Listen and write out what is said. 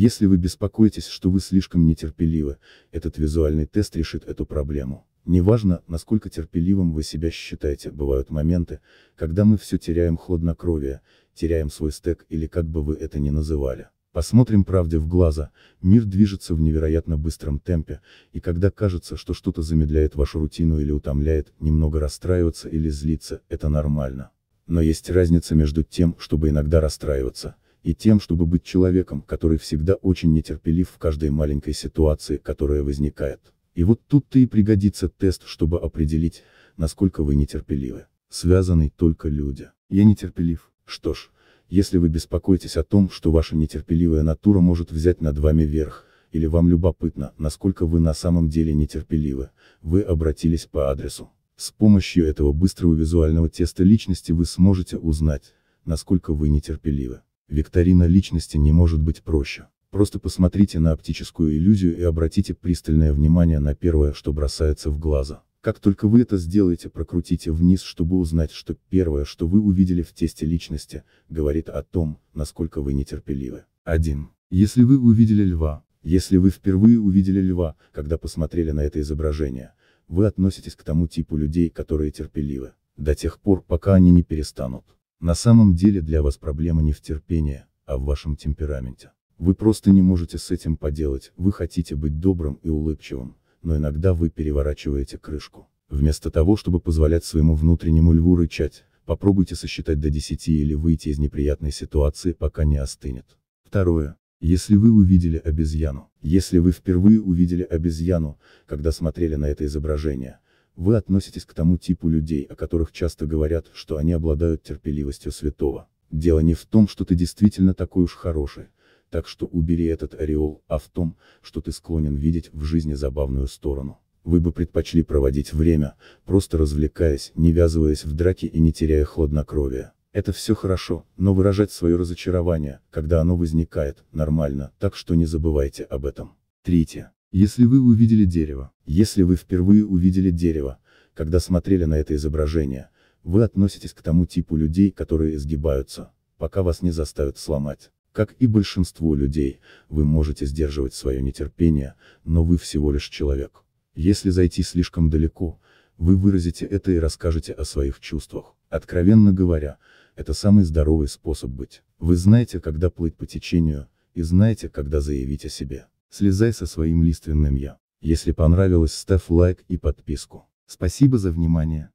Если вы беспокоитесь, что вы слишком нетерпеливы, этот визуальный тест решит эту проблему. Неважно, насколько терпеливым вы себя считаете, бывают моменты, когда мы все теряем хладнокровие, теряем свой стек или как бы вы это ни называли. Посмотрим правде в глаза, мир движется в невероятно быстром темпе, и когда кажется, что что-то замедляет вашу рутину или утомляет, немного расстраиваться или злиться, это нормально. Но есть разница между тем, чтобы иногда расстраиваться, и тем, чтобы быть человеком, который всегда очень нетерпелив в каждой маленькой ситуации, которая возникает. И вот тут-то и пригодится тест, чтобы определить, насколько вы нетерпеливы. Связанный только люди. Я нетерпелив. Что ж, если вы беспокоитесь о том, что ваша нетерпеливая натура может взять над вами верх, или вам любопытно, насколько вы на самом деле нетерпеливы, вы обратились по адресу. С помощью этого быстрого визуального теста личности вы сможете узнать, насколько вы нетерпеливы. Викторина личности не может быть проще. Просто посмотрите на оптическую иллюзию и обратите пристальное внимание на первое, что бросается в глаза. Как только вы это сделаете, прокрутите вниз, чтобы узнать, что первое, что вы увидели в тесте личности, говорит о том, насколько вы нетерпеливы. 1. Если вы увидели льва, если вы впервые увидели льва, когда посмотрели на это изображение, вы относитесь к тому типу людей, которые терпеливы, до тех пор, пока они не перестанут. На самом деле для вас проблема не в терпении, а в вашем темпераменте. Вы просто не можете с этим поделать, вы хотите быть добрым и улыбчивым, но иногда вы переворачиваете крышку. Вместо того, чтобы позволять своему внутреннему льву рычать, попробуйте сосчитать до 10 или выйти из неприятной ситуации, пока не остынет. Второе. Если вы увидели обезьяну, если вы впервые увидели обезьяну, когда смотрели на это изображение, вы относитесь к тому типу людей, о которых часто говорят, что они обладают терпеливостью святого. Дело не в том, что ты действительно такой уж хороший, так что убери этот ореол, а в том, что ты склонен видеть в жизни забавную сторону. Вы бы предпочли проводить время, просто развлекаясь, не ввязываясь в драки и не теряя хладнокровия. Это все хорошо, но выражать свое разочарование, когда оно возникает, нормально, так что не забывайте об этом. Третье. Если вы увидели дерево, если вы впервые увидели дерево, когда смотрели на это изображение, вы относитесь к тому типу людей, которые изгибаются, пока вас не заставят сломать. Как и большинство людей, вы можете сдерживать свое нетерпение, но вы всего лишь человек. Если зайти слишком далеко, вы выразите это и расскажете о своих чувствах. Откровенно говоря, это самый здоровый способ быть. Вы знаете, когда плыть по течению, и знаете, когда заявить о себе. Слезай со своим лиственным я. Если понравилось, ставь лайк и подписку. Спасибо за внимание.